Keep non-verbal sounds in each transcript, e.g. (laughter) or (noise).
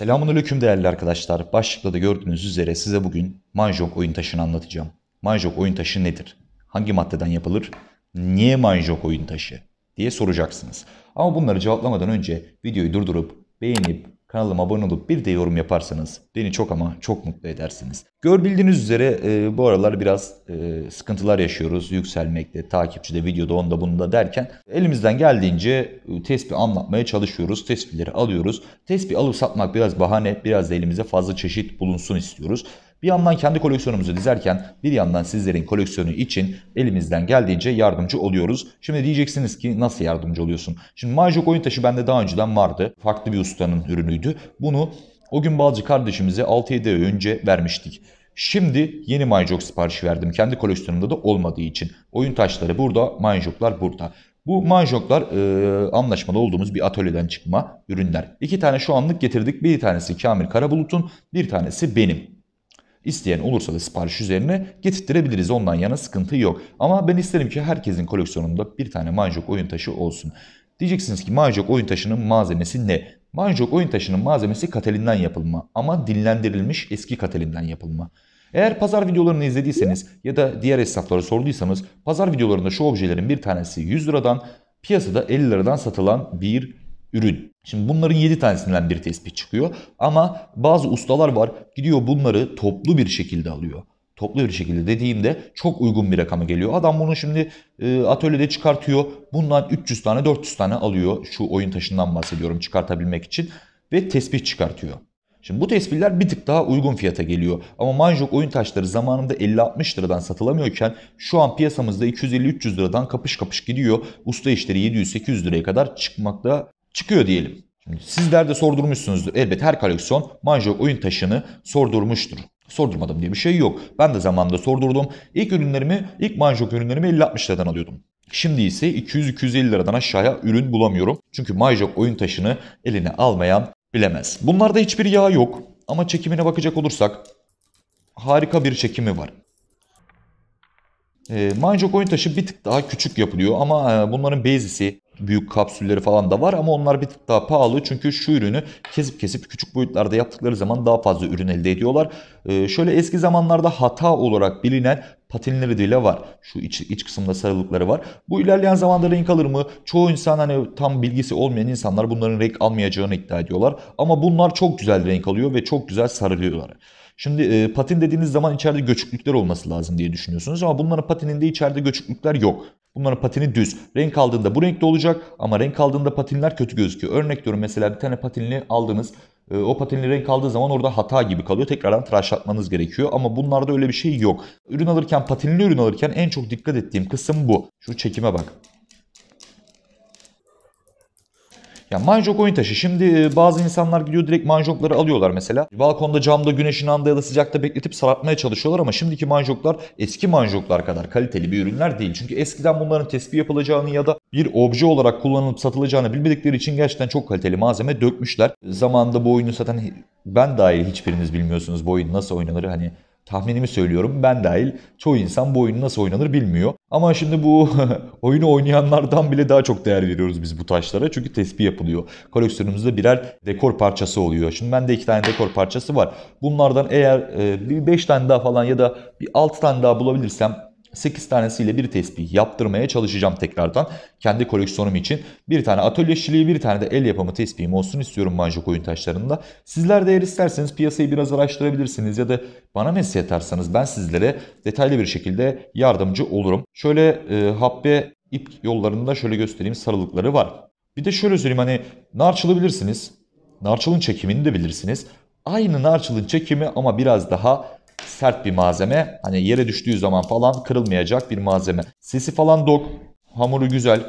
Selamun değerli arkadaşlar. Başlıkta da gördüğünüz üzere size bugün manjok oyun taşını anlatacağım. Manjok oyun taşı nedir? Hangi maddeden yapılır? Niye manjok oyun taşı? diye soracaksınız. Ama bunları cevaplamadan önce videoyu durdurup beğenip Kanalıma abone olup bir de yorum yaparsanız beni çok ama çok mutlu edersiniz. Gördüğünüz üzere e, bu aralar biraz e, sıkıntılar yaşıyoruz. Yükselmekte, takipçide, videoda, onda bunda derken elimizden geldiğince e, tespih anlatmaya çalışıyoruz. Tespihleri alıyoruz. Tespih alıp satmak biraz bahane, biraz da elimize fazla çeşit bulunsun istiyoruz. Bir yandan kendi koleksiyonumuzu dizerken bir yandan sizlerin koleksiyonu için elimizden geldiğince yardımcı oluyoruz. Şimdi diyeceksiniz ki nasıl yardımcı oluyorsun? Şimdi Majok oyun taşı bende daha önceden vardı. Farklı bir ustanın ürünüydü. Bunu o gün bazı kardeşimize 6-7 ay önce vermiştik. Şimdi yeni majok siparişi verdim. Kendi koleksiyonumda da olmadığı için. Oyun taşları burada, majoklar burada. Bu manjoklar e, anlaşmalı olduğumuz bir atölyeden çıkma ürünler. İki tane şu anlık getirdik. Bir tanesi Kamil Karabulut'un, bir tanesi benim. İsteyen olursa da sipariş üzerine getirttirebiliriz. Ondan yana sıkıntı yok. Ama ben isterim ki herkesin koleksiyonunda bir tane Manjok oyun taşı olsun. Diyeceksiniz ki Manjok oyun taşının malzemesi ne? Manjok oyun taşının malzemesi katelinden yapılma ama dinlendirilmiş eski katelinden yapılma. Eğer pazar videolarını izlediyseniz ya da diğer esnaflara sorduysanız pazar videolarında şu objelerin bir tanesi 100 liradan piyasada 50 liradan satılan bir ürün. Şimdi bunların 7 tanesinden bir tespih çıkıyor ama bazı ustalar var gidiyor bunları toplu bir şekilde alıyor. Toplu bir şekilde dediğimde çok uygun bir rakamı geliyor. Adam bunu şimdi e, atölyede çıkartıyor. Bundan 300 tane 400 tane alıyor. Şu oyun taşından bahsediyorum çıkartabilmek için. Ve tespih çıkartıyor. Şimdi bu tespihler bir tık daha uygun fiyata geliyor. Ama Manjok oyun taşları zamanında 50-60 liradan satılamıyorken şu an piyasamızda 250-300 liradan kapış kapış gidiyor. Usta işleri 700-800 liraya kadar çıkmakta çıkıyor diyelim. Şimdi sizler de sordurmuşsunuzdur. Elbet her koleksiyon manjo oyun taşını sordurmuştur. Sordurmadım diye bir şey yok. Ben de zamanında sordurdum. İlk ürünlerimi, ilk manjok ürünlerimi 50-60 liradan alıyordum. Şimdi ise 200-250 liradan aşağıya ürün bulamıyorum. Çünkü Majok oyun taşını eline almayan bilemez. Bunlarda hiçbir yağ yok. Ama çekimine bakacak olursak harika bir çekimi var. E, ee, Majok oyun taşı bir tık daha küçük yapılıyor ama e, bunların bezisi büyük kapsülleri falan da var ama onlar bir tık daha pahalı. Çünkü şu ürünü kesip kesip küçük boyutlarda yaptıkları zaman daha fazla ürün elde ediyorlar. Ee, şöyle eski zamanlarda hata olarak bilinen patinleri de var. Şu iç, iç kısımda sarılıkları var. Bu ilerleyen zamanda renk alır mı? Çoğu insan hani tam bilgisi olmayan insanlar bunların renk almayacağını iddia ediyorlar. Ama bunlar çok güzel renk alıyor ve çok güzel sarılıyorlar. Şimdi e, patin dediğiniz zaman içeride göçüklükler olması lazım diye düşünüyorsunuz ama bunların patininde içeride göçüklükler yok. Bunların patini düz. Renk aldığında bu renkte olacak ama renk aldığında patinler kötü gözüküyor. Örnek diyorum mesela bir tane patinli aldınız. Ee, o patinli renk aldığı zaman orada hata gibi kalıyor. Tekrardan tıraşlatmanız gerekiyor. Ama bunlarda öyle bir şey yok. Ürün alırken, patinli ürün alırken en çok dikkat ettiğim kısım bu. Şu çekime bak. Ya manjok oyun taşı. Şimdi e, bazı insanlar gidiyor direkt manjokları alıyorlar mesela. Balkonda camda güneşin anda ya da sıcakta bekletip saratmaya çalışıyorlar ama şimdiki manjoklar eski manjoklar kadar kaliteli bir ürünler değil. Çünkü eskiden bunların tespih yapılacağını ya da bir obje olarak kullanılıp satılacağını bilmedikleri için gerçekten çok kaliteli malzeme dökmüşler. Zamanında bu oyunu zaten ben dahil hiçbiriniz bilmiyorsunuz bu oyun nasıl oynanır hani Tahminimi söylüyorum ben dahil çoğu insan bu oyunu nasıl oynanır bilmiyor. Ama şimdi bu (laughs) oyunu oynayanlardan bile daha çok değer veriyoruz biz bu taşlara. Çünkü tespih yapılıyor. Koleksiyonumuzda birer dekor parçası oluyor. Şimdi bende iki tane dekor parçası var. Bunlardan eğer e, bir beş tane daha falan ya da bir altı tane daha bulabilirsem 8 tanesiyle bir tespih yaptırmaya çalışacağım tekrardan. Kendi koleksiyonum için bir tane atölye işçiliği bir tane de el yapımı tespihim olsun istiyorum manjok oyun taşlarında. Sizler de eğer isterseniz piyasayı biraz araştırabilirsiniz ya da bana mesaj atarsanız ben sizlere detaylı bir şekilde yardımcı olurum. Şöyle e, habbe ip yollarında şöyle göstereyim sarılıkları var. Bir de şöyle söyleyeyim hani narçılı bilirsiniz. Narçılın çekimini de bilirsiniz. Aynı narçılın çekimi ama biraz daha sert bir malzeme. Hani yere düştüğü zaman falan kırılmayacak bir malzeme. Sesi falan dok. Hamuru güzel.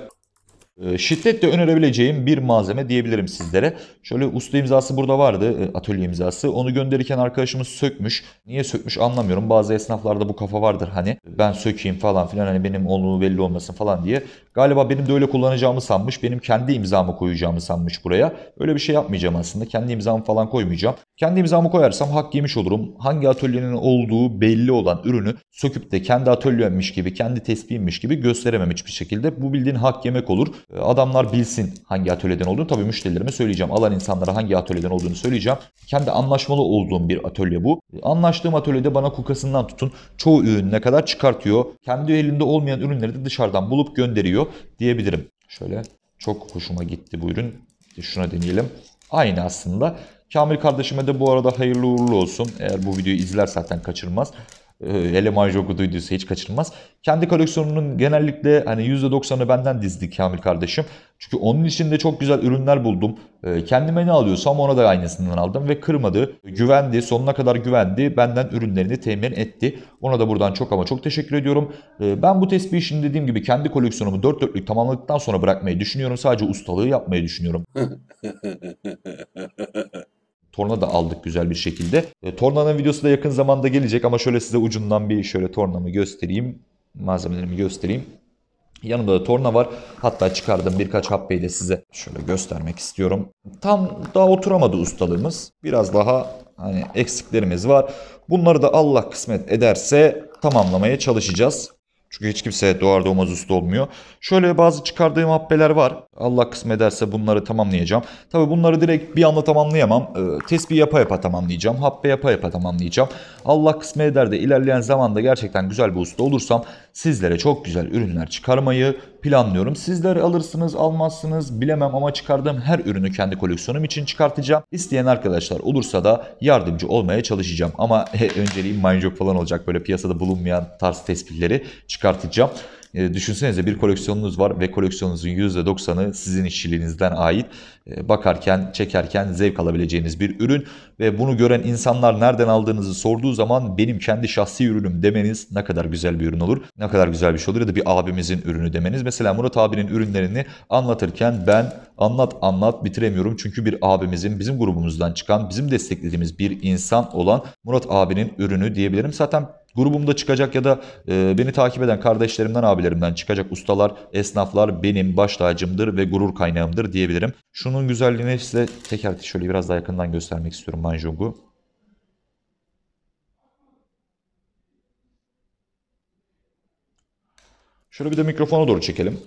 Ee, Şiddetle önerebileceğim bir malzeme diyebilirim sizlere. Şöyle usta imzası burada vardı, e, atölye imzası. Onu gönderirken arkadaşımız sökmüş. Niye sökmüş anlamıyorum. Bazı esnaflarda bu kafa vardır hani. Ben sökeyim falan filan hani benim olduğu belli olmasın falan diye. Galiba benim de öyle kullanacağımı sanmış. Benim kendi imzamı koyacağımı sanmış buraya. Öyle bir şey yapmayacağım aslında. Kendi imzamı falan koymayacağım. Kendi imzamı koyarsam hak yemiş olurum. Hangi atölyenin olduğu belli olan ürünü söküp de kendi atölyemmiş gibi, kendi tespihimmiş gibi gösteremem hiçbir şekilde. Bu bildiğin hak yemek olur. Ee, adamlar bilsin hangi atölyeden olduğunu. Tabii müşterilerime söyleyeceğim. Alan insanlara hangi atölyeden olduğunu söyleyeceğim. Kendi anlaşmalı olduğum bir atölye bu. Ee, anlaştığım atölyede bana kukasından tutun çoğu ürününe kadar çıkartıyor. Kendi elinde olmayan ürünleri de dışarıdan bulup gönderiyor diyebilirim. Şöyle çok hoşuma gitti bu ürün. Şuna deneyelim. Aynı aslında Kamil kardeşime de bu arada hayırlı uğurlu olsun. Eğer bu videoyu izler zaten kaçırmaz. Ee, hele Majo okuduyduysa hiç kaçırılmaz. Kendi koleksiyonunun genellikle hani %90'ı benden dizdi Kamil kardeşim. Çünkü onun içinde çok güzel ürünler buldum. Ee, kendime ne alıyorsam ona da aynısından aldım ve kırmadı. Güvendi, sonuna kadar güvendi. Benden ürünlerini temin etti. Ona da buradan çok ama çok teşekkür ediyorum. Ee, ben bu tesbih işini dediğim gibi kendi koleksiyonumu dört dörtlük tamamladıktan sonra bırakmayı düşünüyorum. Sadece ustalığı yapmayı düşünüyorum. (laughs) torna da aldık güzel bir şekilde. E, tornanın videosu da yakın zamanda gelecek ama şöyle size ucundan bir şöyle tornamı göstereyim. Malzemelerimi göstereyim. Yanımda da torna var. Hatta çıkardım birkaç hapbeyi de size şöyle göstermek istiyorum. Tam daha oturamadı ustalığımız. Biraz daha hani eksiklerimiz var. Bunları da Allah kısmet ederse tamamlamaya çalışacağız. Çünkü hiç kimse doğar doğmaz usta olmuyor. Şöyle bazı çıkardığım happeler var. Allah kısmet bunları tamamlayacağım. Tabi bunları direkt bir anda tamamlayamam. E, ee, tesbih yapa yapa tamamlayacağım. Happe yapa yapa tamamlayacağım. Allah kısmet de ilerleyen zamanda gerçekten güzel bir usta olursam sizlere çok güzel ürünler çıkarmayı planlıyorum. Sizler alırsınız almazsınız bilemem ama çıkardığım her ürünü kendi koleksiyonum için çıkartacağım. İsteyen arkadaşlar olursa da yardımcı olmaya çalışacağım. Ama e, (laughs) önceliğim Mindjog falan olacak böyle piyasada bulunmayan tarz tespitleri çıkartacağım. E, düşünsenize bir koleksiyonunuz var ve koleksiyonunuzun %90'ı sizin işçiliğinizden ait. E, bakarken, çekerken zevk alabileceğiniz bir ürün ve bunu gören insanlar nereden aldığınızı sorduğu zaman benim kendi şahsi ürünüm demeniz ne kadar güzel bir ürün olur, ne kadar güzel bir şey olur ya da bir abimizin ürünü demeniz. Mesela Murat abinin ürünlerini anlatırken ben anlat anlat bitiremiyorum çünkü bir abimizin bizim grubumuzdan çıkan, bizim desteklediğimiz bir insan olan Murat abinin ürünü diyebilirim. Zaten Grubumda çıkacak ya da e, beni takip eden kardeşlerimden, abilerimden çıkacak ustalar, esnaflar benim baş tacımdır ve gurur kaynağımdır diyebilirim. Şunun güzelliğini size teker şöyle biraz daha yakından göstermek istiyorum Manjong'u. Şöyle bir de mikrofona doğru çekelim.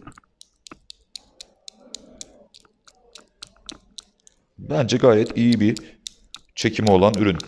Bence gayet iyi bir çekimi olan ürün.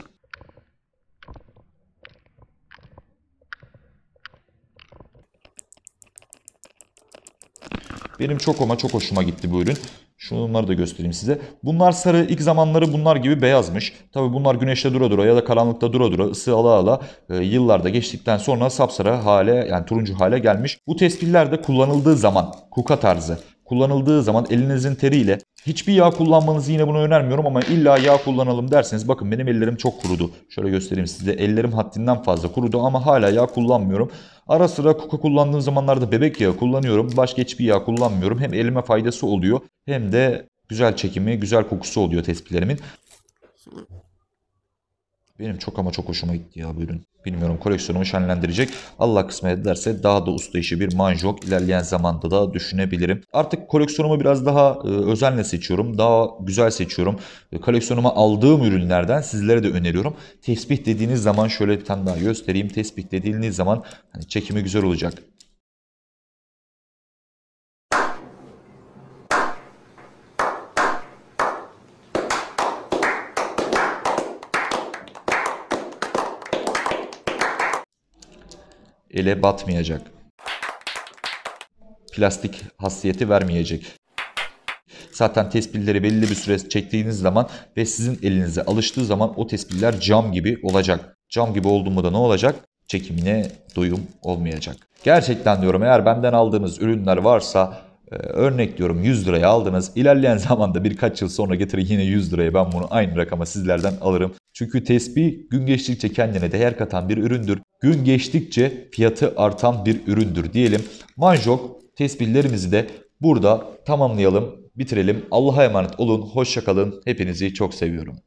Benim çok ama çok hoşuma gitti bu ürün. Şunları da göstereyim size. Bunlar sarı ilk zamanları bunlar gibi beyazmış. Tabi bunlar güneşte dura dura ya da karanlıkta dura dura ısı ala ala e, yıllarda geçtikten sonra sapsarı hale yani turuncu hale gelmiş. Bu tespihler de kullanıldığı zaman kuka tarzı kullanıldığı zaman elinizin teriyle hiçbir yağ kullanmanızı yine bunu önermiyorum ama illa yağ kullanalım derseniz bakın benim ellerim çok kurudu. Şöyle göstereyim size ellerim haddinden fazla kurudu ama hala yağ kullanmıyorum. Ara sıra kuka kullandığım zamanlarda bebek yağı kullanıyorum. Başka hiçbir yağ kullanmıyorum. Hem elime faydası oluyor hem de güzel çekimi, güzel kokusu oluyor tespitlerimin. Benim çok ama çok hoşuma gitti ya bu ürün. Bilmiyorum koleksiyonumu şenlendirecek. Allah kısmet ederse daha da usta işi bir manjok ilerleyen zamanda da düşünebilirim. Artık koleksiyonumu biraz daha e, özenle seçiyorum. Daha güzel seçiyorum. E, koleksiyonuma aldığım ürünlerden sizlere de öneriyorum. Tesbih dediğiniz zaman şöyle bir tane daha göstereyim. Tesbih dediğiniz zaman hani çekimi güzel olacak. ele batmayacak. Plastik hassiyeti vermeyecek. Zaten tespilleri belli bir süre çektiğiniz zaman ve sizin elinize alıştığı zaman o tespiller cam gibi olacak. Cam gibi olduğunda da ne olacak? Çekimine doyum olmayacak. Gerçekten diyorum eğer benden aldığınız ürünler varsa e, örnek diyorum 100 liraya aldınız. İlerleyen zamanda birkaç yıl sonra getirin yine 100 liraya ben bunu aynı rakama sizlerden alırım. Çünkü tesbih gün geçtikçe kendine değer katan bir üründür. Gün geçtikçe fiyatı artan bir üründür diyelim. Manjok tesbihlerimizi de burada tamamlayalım, bitirelim. Allah'a emanet olun, hoşçakalın. Hepinizi çok seviyorum.